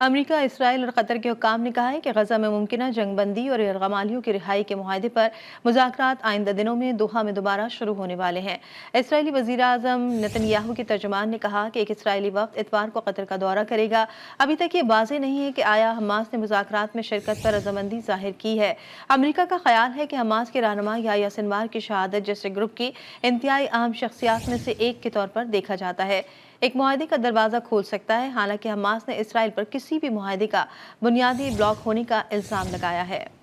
अमरीका Israel और Qatar के हुकाम ने कहा है कि गजा में मुमकिन जंगबंदी और गमालियों की रिहाई के माहदे पर मुजाकर आइंदा दिनों में दोहा में दोबारा शुरू होने वाले हैं इसराइली वजी अजम याहू के तर्जमान ने कहा कि एक इसराइली वक्त इतवार को कतर का दौरा करेगा अभी तक ये वाजे नहीं है कि आया हमास ने मुजाकर में शिरकत पर रजामंदी जाहिर की है अमरीका का ख्याल है कि हमास के रहनमा या यासिनवार की शहादत जैसे ग्रुप की इंतहाई अहम शख्सियात में से एक के तौर पर देखा जाता है एक माहदे का दरवाज़ा खोल सकता है हालांकि हमास ने इसराइल पर किसी भी माहदे का बुनियादी ब्लॉक होने का इल्ज़ाम लगाया है